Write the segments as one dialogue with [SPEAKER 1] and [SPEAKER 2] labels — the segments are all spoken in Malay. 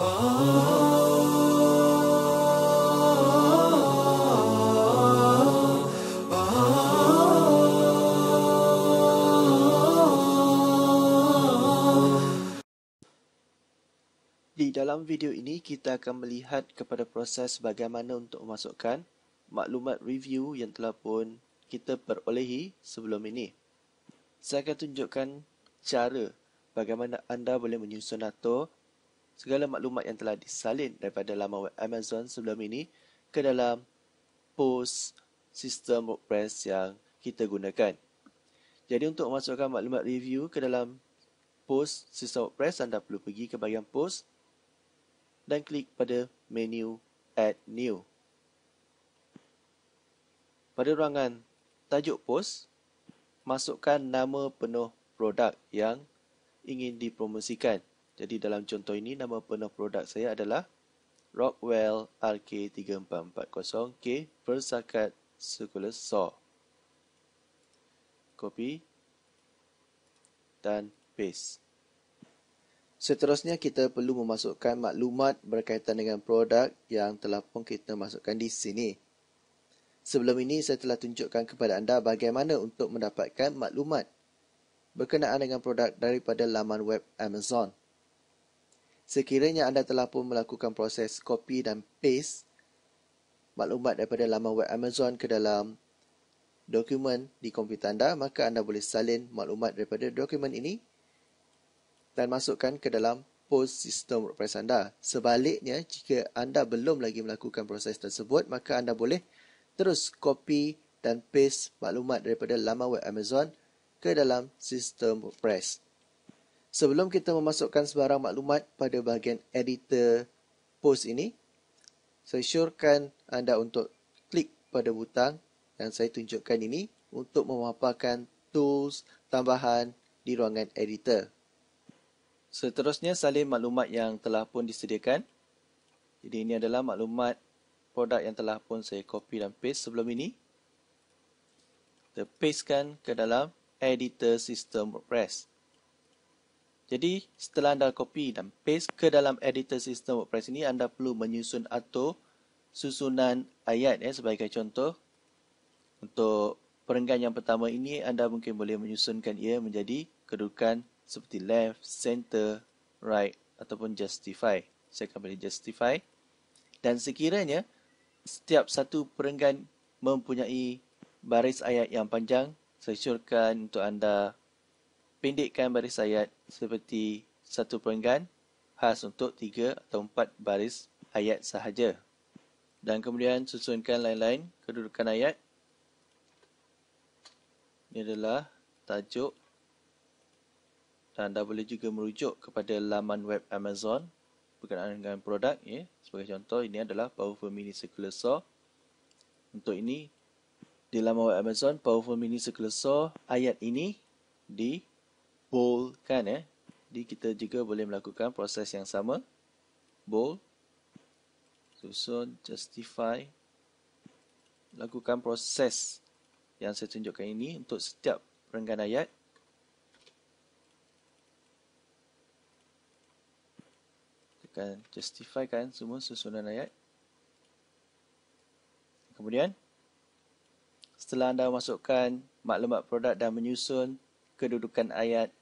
[SPEAKER 1] Di dalam video ini kita akan melihat kepada proses bagaimana untuk memasukkan maklumat review yang telah pun kita perolehi sebelum ini. Saya akan tunjukkan cara bagaimana anda boleh menyusun atau segala maklumat yang telah disalin daripada laman web Amazon sebelum ini ke dalam post sistem WordPress yang kita gunakan. Jadi untuk memasukkan maklumat review ke dalam post sistem WordPress, anda perlu pergi ke bahagian post dan klik pada menu add new. Pada ruangan tajuk post, masukkan nama penuh produk yang ingin dipromosikan. Jadi dalam contoh ini nama penuh produk saya adalah Rockwell RK3440K Versacat Circular Saw. Copy dan paste. Seterusnya kita perlu memasukkan maklumat berkaitan dengan produk yang telah pun kita masukkan di sini. Sebelum ini saya telah tunjukkan kepada anda bagaimana untuk mendapatkan maklumat berkenaan dengan produk daripada laman web Amazon. Sekiranya anda telah pun melakukan proses copy dan paste maklumat daripada laman web Amazon ke dalam dokumen di komputer anda, maka anda boleh salin maklumat daripada dokumen ini dan masukkan ke dalam post sistem WordPress anda. Sebaliknya, jika anda belum lagi melakukan proses tersebut, maka anda boleh terus copy dan paste maklumat daripada laman web Amazon ke dalam sistem WordPress. Sebelum kita memasukkan sebarang maklumat pada bahagian editor post ini, saya syorkan anda untuk klik pada butang yang saya tunjukkan ini untuk memaparkan tools tambahan di ruangan editor. Seterusnya salin maklumat yang telah pun disediakan. Jadi ini adalah maklumat produk yang telah pun saya copy dan paste sebelum ini. Kita pastekan ke dalam editor sistem WordPress. Jadi, setelah anda copy dan paste ke dalam editor sistem WordPress ini, anda perlu menyusun atau susunan ayat ya, sebagai contoh. Untuk perenggan yang pertama ini, anda mungkin boleh menyusunkan ia menjadi kedudukan seperti left, center, right ataupun justify. Saya akan pilih justify. Dan sekiranya setiap satu perenggan mempunyai baris ayat yang panjang, saya syorkan untuk anda pendekkan baris ayat seperti satu perenggan khas untuk tiga atau empat baris ayat sahaja. Dan kemudian susunkan lain-lain kedudukan ayat. Ini adalah tajuk dan anda boleh juga merujuk kepada laman web Amazon berkenaan dengan produk. Ya. Sebagai contoh, ini adalah Powerful Mini Circular Saw. Untuk ini, di laman web Amazon, Powerful Mini Circular Saw, ayat ini di Bold, kan ya. Jadi kita juga boleh melakukan proses yang sama. bold, Susun, justify. Lakukan proses yang saya tunjukkan ini untuk setiap renggan ayat. Tekan justify kan semua susunan ayat. Kemudian, setelah anda masukkan maklumat produk dan menyusun kedudukan ayat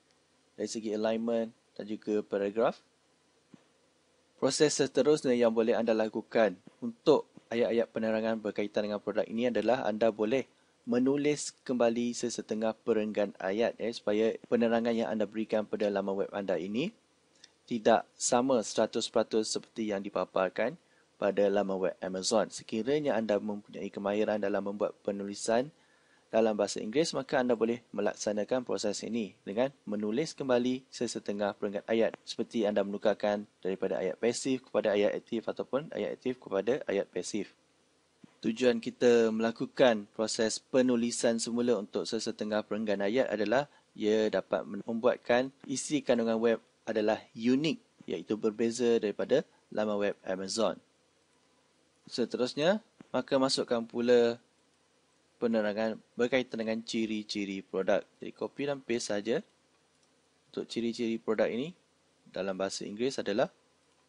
[SPEAKER 1] dari segi alignment dan juga paragraf. Proses seterusnya yang boleh anda lakukan untuk ayat-ayat penerangan berkaitan dengan produk ini adalah anda boleh menulis kembali sesetengah perenggan ayat eh, supaya penerangan yang anda berikan pada laman web anda ini tidak sama 100% seperti yang dipaparkan pada laman web Amazon. Sekiranya anda mempunyai kemahiran dalam membuat penulisan dalam bahasa Inggeris, maka anda boleh melaksanakan proses ini dengan menulis kembali sesetengah peringkat ayat. Seperti anda menukarkan daripada ayat pasif kepada ayat aktif ataupun ayat aktif kepada ayat pasif. Tujuan kita melakukan proses penulisan semula untuk sesetengah perenggan ayat adalah ia dapat membuatkan isi kandungan web adalah unik iaitu berbeza daripada laman web Amazon. Seterusnya, maka masukkan pula penerangan berkaitan dengan ciri-ciri produk. Jadi copy dan paste saja untuk ciri-ciri produk ini dalam bahasa Inggeris adalah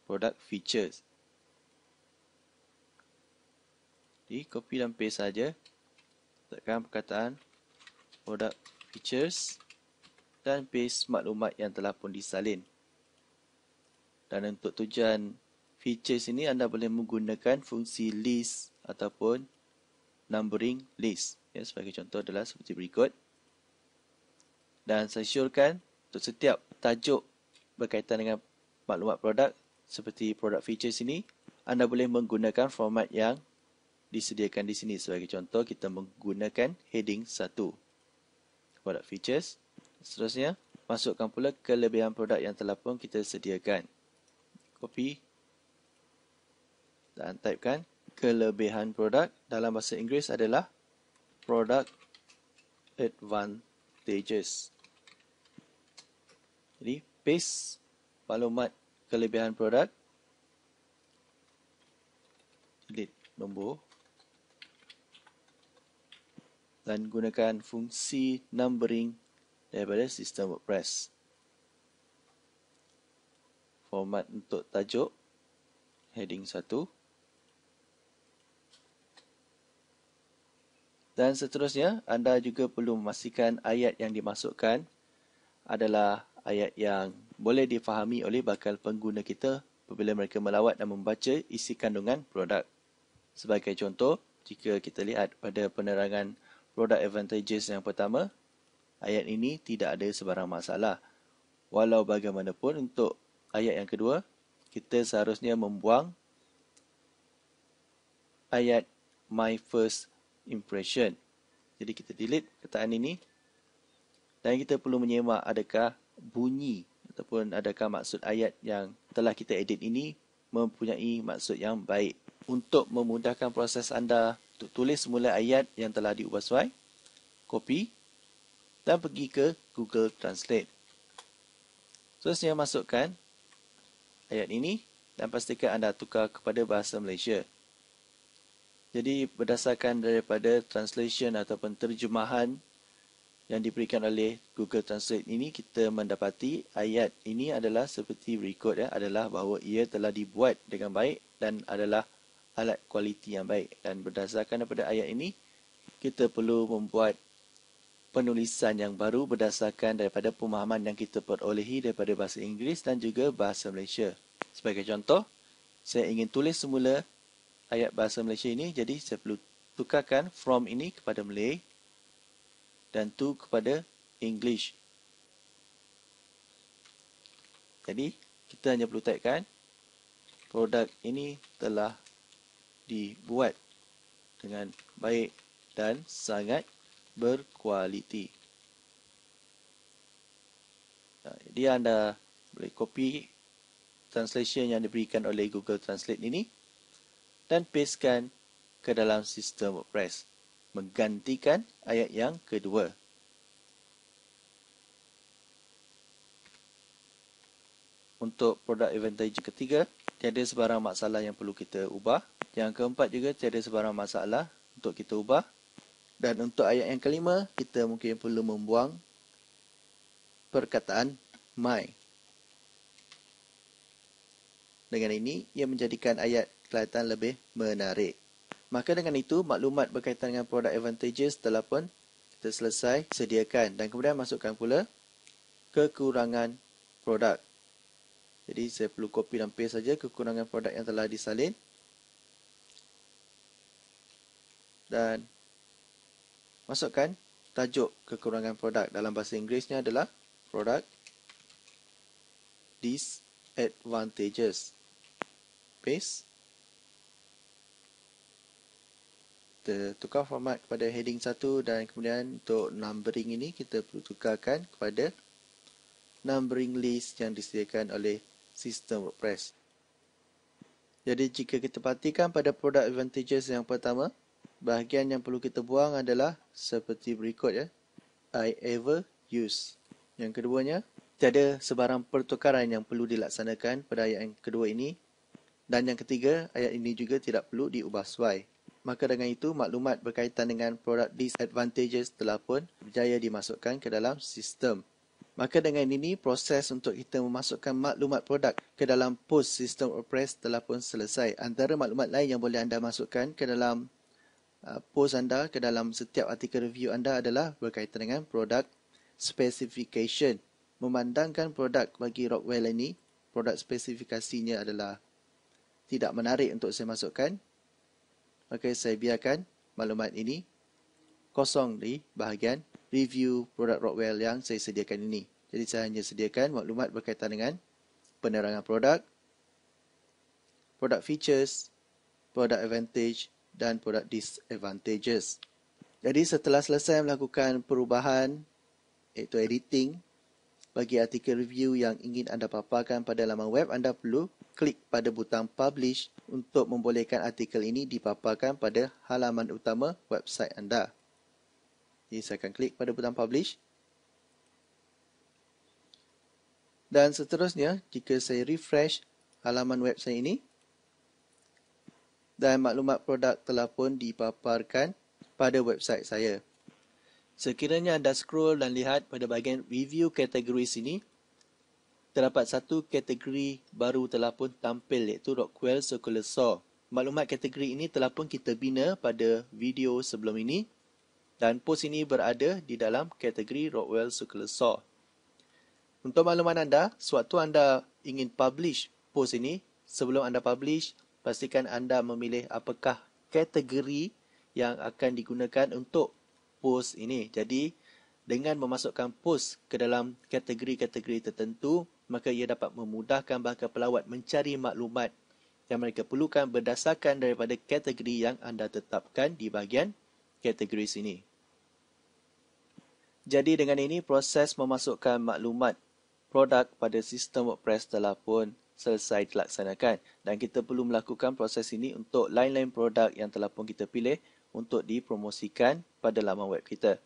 [SPEAKER 1] product features. Jadi copy dan paste saja tekan perkataan product features dan paste maklumat yang telah pun disalin. Dan untuk tujuan features ini anda boleh menggunakan fungsi list ataupun numbering list. Ya, sebagai contoh adalah seperti berikut. Dan saya syorkan untuk setiap tajuk berkaitan dengan maklumat produk seperti produk features ini, anda boleh menggunakan format yang disediakan di sini. Sebagai contoh, kita menggunakan heading 1. Produk features. Seterusnya, masukkan pula kelebihan produk yang telah pun kita sediakan. Copy dan typekan kelebihan produk dalam bahasa Inggeris adalah product advantages. Jadi paste maklumat kelebihan produk Edit nombor dan gunakan fungsi numbering daripada sistem WordPress. Format untuk tajuk heading 1 Dan seterusnya, anda juga perlu memastikan ayat yang dimasukkan adalah ayat yang boleh difahami oleh bakal pengguna kita apabila mereka melawat dan membaca isi kandungan produk. Sebagai contoh, jika kita lihat pada penerangan produk advantages yang pertama, ayat ini tidak ada sebarang masalah. Walau bagaimanapun untuk ayat yang kedua, kita seharusnya membuang ayat my first impression. Jadi kita delete kataan ini. Dan kita perlu menyemak adakah bunyi ataupun adakah maksud ayat yang telah kita edit ini mempunyai maksud yang baik. Untuk memudahkan proses anda untuk tulis semula ayat yang telah diubah sesuai, copy dan pergi ke Google Translate. Selanjutnya masukkan ayat ini dan pastikan anda tukar kepada bahasa Malaysia. Jadi berdasarkan daripada translation ataupun terjemahan yang diberikan oleh Google Translate ini kita mendapati ayat ini adalah seperti berikut ya adalah bahawa ia telah dibuat dengan baik dan adalah alat kualiti yang baik dan berdasarkan daripada ayat ini kita perlu membuat penulisan yang baru berdasarkan daripada pemahaman yang kita perolehi daripada bahasa Inggeris dan juga bahasa Malaysia. Sebagai contoh, saya ingin tulis semula ayat bahasa Malaysia ini. Jadi saya perlu tukarkan from ini kepada Malay dan to kepada English. Jadi kita hanya perlu taipkan produk ini telah dibuat dengan baik dan sangat berkualiti. Jadi ya, anda boleh copy translation yang diberikan oleh Google Translate ini dan pastekan ke dalam sistem WordPress menggantikan ayat yang kedua. Untuk produk advantage ketiga, tiada sebarang masalah yang perlu kita ubah. Yang keempat juga tiada sebarang masalah untuk kita ubah. Dan untuk ayat yang kelima, kita mungkin perlu membuang perkataan my. Dengan ini, ia menjadikan ayat kelihatan lebih menarik. Maka dengan itu, maklumat berkaitan dengan produk advantages telah pun kita selesai sediakan dan kemudian masukkan pula kekurangan produk. Jadi saya perlu copy dan paste saja kekurangan produk yang telah disalin. Dan masukkan tajuk kekurangan produk dalam bahasa Inggerisnya adalah product disadvantages. Paste. kita tukar format kepada heading 1 dan kemudian untuk numbering ini kita perlu tukarkan kepada numbering list yang disediakan oleh sistem WordPress. Jadi jika kita perhatikan pada product advantages yang pertama, bahagian yang perlu kita buang adalah seperti berikut ya. I ever use. Yang keduanya, tiada sebarang pertukaran yang perlu dilaksanakan pada ayat yang kedua ini. Dan yang ketiga, ayat ini juga tidak perlu diubah suai. Maka dengan itu, maklumat berkaitan dengan produk disadvantages telah pun berjaya dimasukkan ke dalam sistem. Maka dengan ini, proses untuk kita memasukkan maklumat produk ke dalam post sistem WordPress telah pun selesai. Antara maklumat lain yang boleh anda masukkan ke dalam uh, post anda, ke dalam setiap artikel review anda adalah berkaitan dengan produk specification. Memandangkan produk bagi Rockwell ini, produk spesifikasinya adalah tidak menarik untuk saya masukkan maka saya biarkan maklumat ini kosong di bahagian review produk Rockwell yang saya sediakan ini. Jadi saya hanya sediakan maklumat berkaitan dengan penerangan produk, produk features, produk advantage dan produk disadvantages. Jadi setelah selesai melakukan perubahan iaitu editing bagi artikel review yang ingin anda paparkan pada laman web anda perlu klik pada butang publish untuk membolehkan artikel ini dipaparkan pada halaman utama website anda. Jadi saya akan klik pada butang publish. Dan seterusnya, jika saya refresh halaman website ini dan maklumat produk telah pun dipaparkan pada website saya. Sekiranya anda scroll dan lihat pada bahagian review kategori sini, terdapat satu kategori baru telah pun tampil iaitu Rockwell Circular Saw. Maklumat kategori ini telah pun kita bina pada video sebelum ini dan post ini berada di dalam kategori Rockwell Circular Saw. Untuk maklumat anda, sewaktu anda ingin publish post ini, sebelum anda publish, pastikan anda memilih apakah kategori yang akan digunakan untuk post ini. Jadi, dengan memasukkan post ke dalam kategori-kategori tertentu, maka ia dapat memudahkan bangka pelawat mencari maklumat yang mereka perlukan berdasarkan daripada kategori yang anda tetapkan di bahagian kategori sini. Jadi dengan ini proses memasukkan maklumat produk pada sistem WordPress telah pun selesai dilaksanakan dan kita perlu melakukan proses ini untuk lain-lain produk yang telah pun kita pilih untuk dipromosikan pada laman web kita.